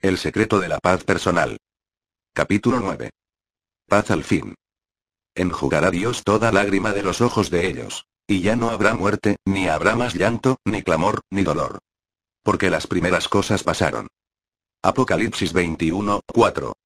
El secreto de la paz personal. Capítulo 9. Paz al fin. Enjugará Dios toda lágrima de los ojos de ellos. Y ya no habrá muerte, ni habrá más llanto, ni clamor, ni dolor. Porque las primeras cosas pasaron. Apocalipsis 21, 4.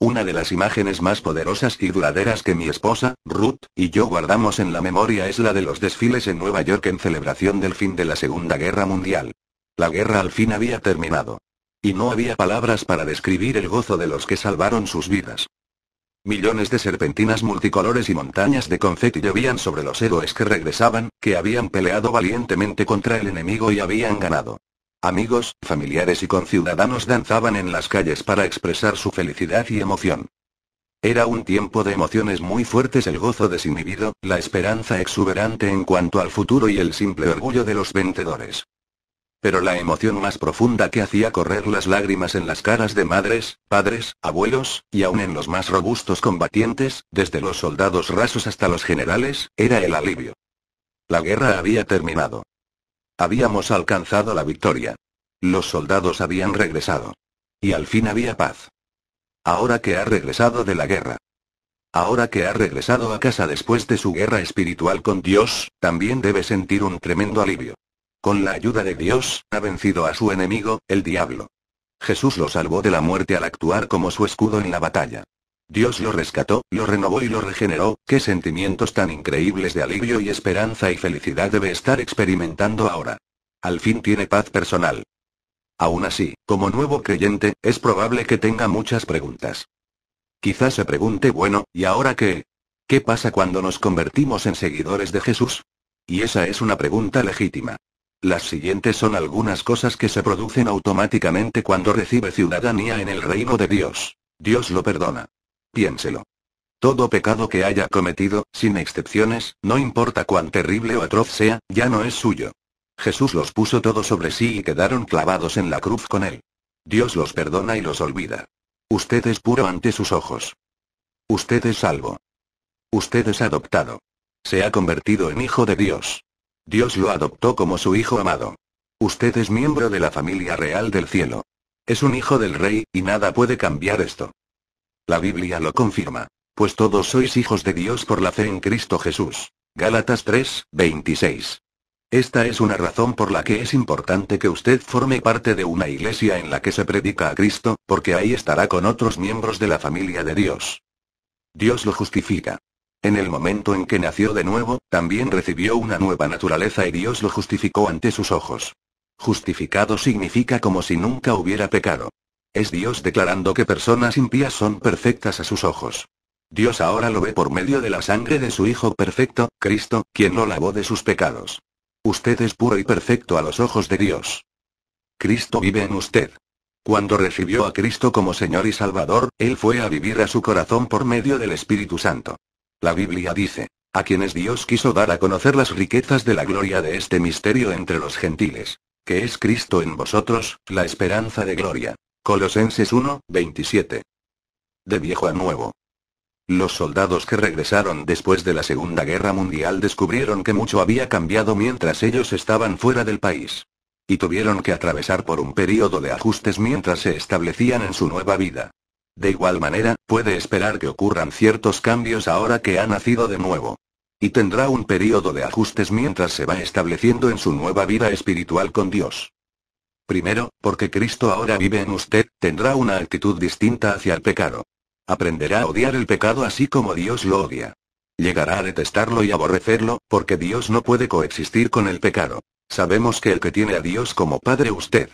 Una de las imágenes más poderosas y duraderas que mi esposa, Ruth, y yo guardamos en la memoria es la de los desfiles en Nueva York en celebración del fin de la Segunda Guerra Mundial. La guerra al fin había terminado. Y no había palabras para describir el gozo de los que salvaron sus vidas. Millones de serpentinas multicolores y montañas de confeti llovían sobre los héroes que regresaban, que habían peleado valientemente contra el enemigo y habían ganado. Amigos, familiares y conciudadanos danzaban en las calles para expresar su felicidad y emoción. Era un tiempo de emociones muy fuertes, el gozo desinhibido, la esperanza exuberante en cuanto al futuro y el simple orgullo de los vencedores pero la emoción más profunda que hacía correr las lágrimas en las caras de madres, padres, abuelos, y aún en los más robustos combatientes, desde los soldados rasos hasta los generales, era el alivio. La guerra había terminado. Habíamos alcanzado la victoria. Los soldados habían regresado. Y al fin había paz. Ahora que ha regresado de la guerra. Ahora que ha regresado a casa después de su guerra espiritual con Dios, también debe sentir un tremendo alivio. Con la ayuda de Dios, ha vencido a su enemigo, el diablo. Jesús lo salvó de la muerte al actuar como su escudo en la batalla. Dios lo rescató, lo renovó y lo regeneró, qué sentimientos tan increíbles de alivio y esperanza y felicidad debe estar experimentando ahora. Al fin tiene paz personal. Aún así, como nuevo creyente, es probable que tenga muchas preguntas. Quizás se pregunte, bueno, ¿y ahora qué? ¿Qué pasa cuando nos convertimos en seguidores de Jesús? Y esa es una pregunta legítima. Las siguientes son algunas cosas que se producen automáticamente cuando recibe ciudadanía en el reino de Dios. Dios lo perdona. Piénselo. Todo pecado que haya cometido, sin excepciones, no importa cuán terrible o atroz sea, ya no es suyo. Jesús los puso todo sobre sí y quedaron clavados en la cruz con él. Dios los perdona y los olvida. Usted es puro ante sus ojos. Usted es salvo. Usted es adoptado. Se ha convertido en hijo de Dios. Dios lo adoptó como su hijo amado. Usted es miembro de la familia real del cielo. Es un hijo del rey, y nada puede cambiar esto. La Biblia lo confirma. Pues todos sois hijos de Dios por la fe en Cristo Jesús. Gálatas 3, 26. Esta es una razón por la que es importante que usted forme parte de una iglesia en la que se predica a Cristo, porque ahí estará con otros miembros de la familia de Dios. Dios lo justifica. En el momento en que nació de nuevo, también recibió una nueva naturaleza y Dios lo justificó ante sus ojos. Justificado significa como si nunca hubiera pecado. Es Dios declarando que personas impías son perfectas a sus ojos. Dios ahora lo ve por medio de la sangre de su Hijo perfecto, Cristo, quien lo lavó de sus pecados. Usted es puro y perfecto a los ojos de Dios. Cristo vive en usted. Cuando recibió a Cristo como Señor y Salvador, Él fue a vivir a su corazón por medio del Espíritu Santo. La Biblia dice, a quienes Dios quiso dar a conocer las riquezas de la gloria de este misterio entre los gentiles, que es Cristo en vosotros, la esperanza de gloria. Colosenses 1, 27. De viejo a nuevo. Los soldados que regresaron después de la Segunda Guerra Mundial descubrieron que mucho había cambiado mientras ellos estaban fuera del país. Y tuvieron que atravesar por un periodo de ajustes mientras se establecían en su nueva vida. De igual manera, puede esperar que ocurran ciertos cambios ahora que ha nacido de nuevo. Y tendrá un periodo de ajustes mientras se va estableciendo en su nueva vida espiritual con Dios. Primero, porque Cristo ahora vive en usted, tendrá una actitud distinta hacia el pecado. Aprenderá a odiar el pecado así como Dios lo odia. Llegará a detestarlo y aborrecerlo, porque Dios no puede coexistir con el pecado. Sabemos que el que tiene a Dios como Padre usted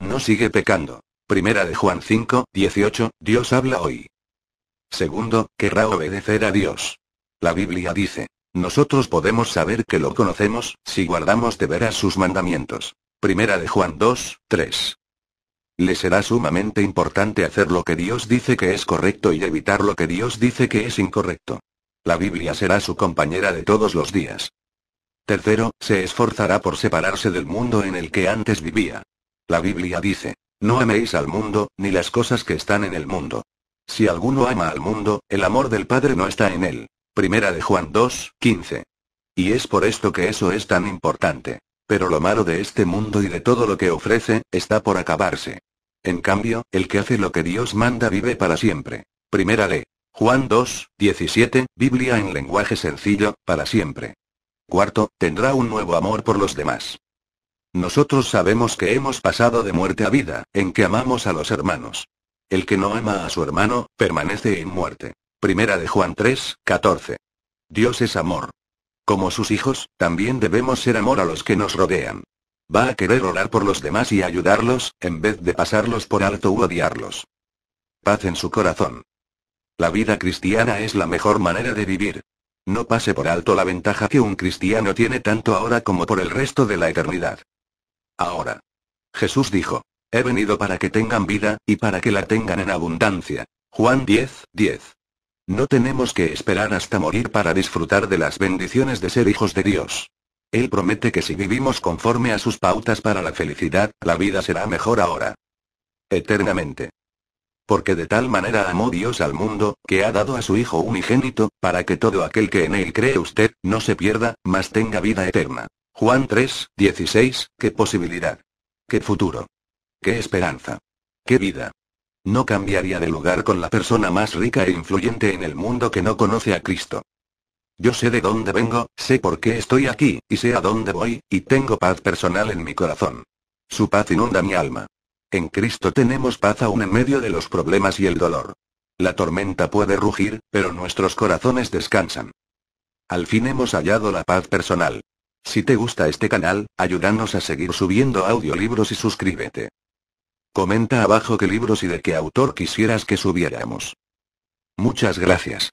no sigue pecando. Primera de Juan 5, 18, Dios habla hoy. Segundo, querrá obedecer a Dios. La Biblia dice, nosotros podemos saber que lo conocemos, si guardamos de veras sus mandamientos. Primera de Juan 2, 3. Le será sumamente importante hacer lo que Dios dice que es correcto y evitar lo que Dios dice que es incorrecto. La Biblia será su compañera de todos los días. Tercero, se esforzará por separarse del mundo en el que antes vivía. La Biblia dice, no améis al mundo, ni las cosas que están en el mundo. Si alguno ama al mundo, el amor del Padre no está en él. Primera de Juan 2, 15. Y es por esto que eso es tan importante. Pero lo malo de este mundo y de todo lo que ofrece, está por acabarse. En cambio, el que hace lo que Dios manda vive para siempre. Primera de Juan 2, 17, Biblia en lenguaje sencillo, para siempre. Cuarto, tendrá un nuevo amor por los demás. Nosotros sabemos que hemos pasado de muerte a vida, en que amamos a los hermanos. El que no ama a su hermano, permanece en muerte. Primera de Juan 3, 14. Dios es amor. Como sus hijos, también debemos ser amor a los que nos rodean. Va a querer orar por los demás y ayudarlos, en vez de pasarlos por alto u odiarlos. Paz en su corazón. La vida cristiana es la mejor manera de vivir. No pase por alto la ventaja que un cristiano tiene tanto ahora como por el resto de la eternidad ahora. Jesús dijo, he venido para que tengan vida, y para que la tengan en abundancia. Juan 10, 10. No tenemos que esperar hasta morir para disfrutar de las bendiciones de ser hijos de Dios. Él promete que si vivimos conforme a sus pautas para la felicidad, la vida será mejor ahora. Eternamente. Porque de tal manera amó Dios al mundo, que ha dado a su Hijo unigénito, para que todo aquel que en él cree usted, no se pierda, mas tenga vida eterna. Juan 3, 16, qué posibilidad. Qué futuro. Qué esperanza. Qué vida. No cambiaría de lugar con la persona más rica e influyente en el mundo que no conoce a Cristo. Yo sé de dónde vengo, sé por qué estoy aquí, y sé a dónde voy, y tengo paz personal en mi corazón. Su paz inunda mi alma. En Cristo tenemos paz aún en medio de los problemas y el dolor. La tormenta puede rugir, pero nuestros corazones descansan. Al fin hemos hallado la paz personal. Si te gusta este canal, ayúdanos a seguir subiendo audiolibros y suscríbete. Comenta abajo qué libros y de qué autor quisieras que subiéramos. Muchas gracias.